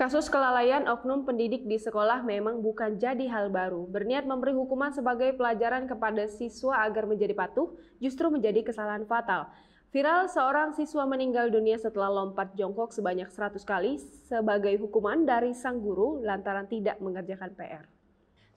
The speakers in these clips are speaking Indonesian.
Kasus kelalaian oknum pendidik di sekolah memang bukan jadi hal baru. Berniat memberi hukuman sebagai pelajaran kepada siswa agar menjadi patuh justru menjadi kesalahan fatal. Viral seorang siswa meninggal dunia setelah lompat jongkok sebanyak 100 kali sebagai hukuman dari sang guru lantaran tidak mengerjakan PR.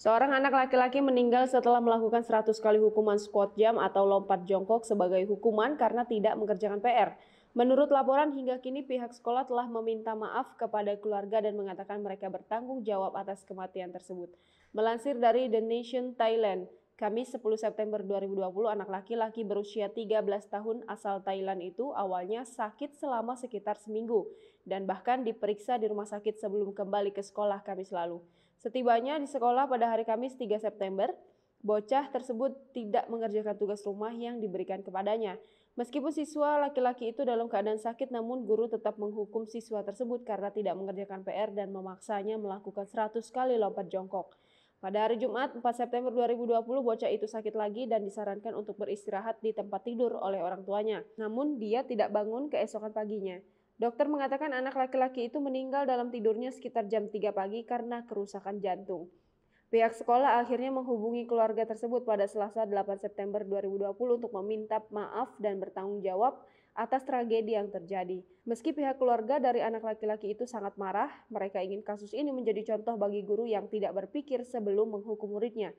Seorang anak laki-laki meninggal setelah melakukan 100 kali hukuman squat jam atau lompat jongkok sebagai hukuman karena tidak mengerjakan PR. Menurut laporan, hingga kini pihak sekolah telah meminta maaf kepada keluarga dan mengatakan mereka bertanggung jawab atas kematian tersebut. Melansir dari The Nation Thailand, Kamis 10 September 2020, anak laki-laki berusia 13 tahun asal Thailand itu awalnya sakit selama sekitar seminggu dan bahkan diperiksa di rumah sakit sebelum kembali ke sekolah Kamis lalu. Setibanya di sekolah pada hari Kamis 3 September, bocah tersebut tidak mengerjakan tugas rumah yang diberikan kepadanya. Meskipun siswa laki-laki itu dalam keadaan sakit namun guru tetap menghukum siswa tersebut karena tidak mengerjakan PR dan memaksanya melakukan 100 kali lompat jongkok. Pada hari Jumat 4 September 2020, bocah itu sakit lagi dan disarankan untuk beristirahat di tempat tidur oleh orang tuanya. Namun dia tidak bangun keesokan paginya. Dokter mengatakan anak laki-laki itu meninggal dalam tidurnya sekitar jam 3 pagi karena kerusakan jantung. Pihak sekolah akhirnya menghubungi keluarga tersebut pada Selasa 8 September 2020 untuk meminta maaf dan bertanggung jawab atas tragedi yang terjadi. Meski pihak keluarga dari anak laki-laki itu sangat marah, mereka ingin kasus ini menjadi contoh bagi guru yang tidak berpikir sebelum menghukum muridnya.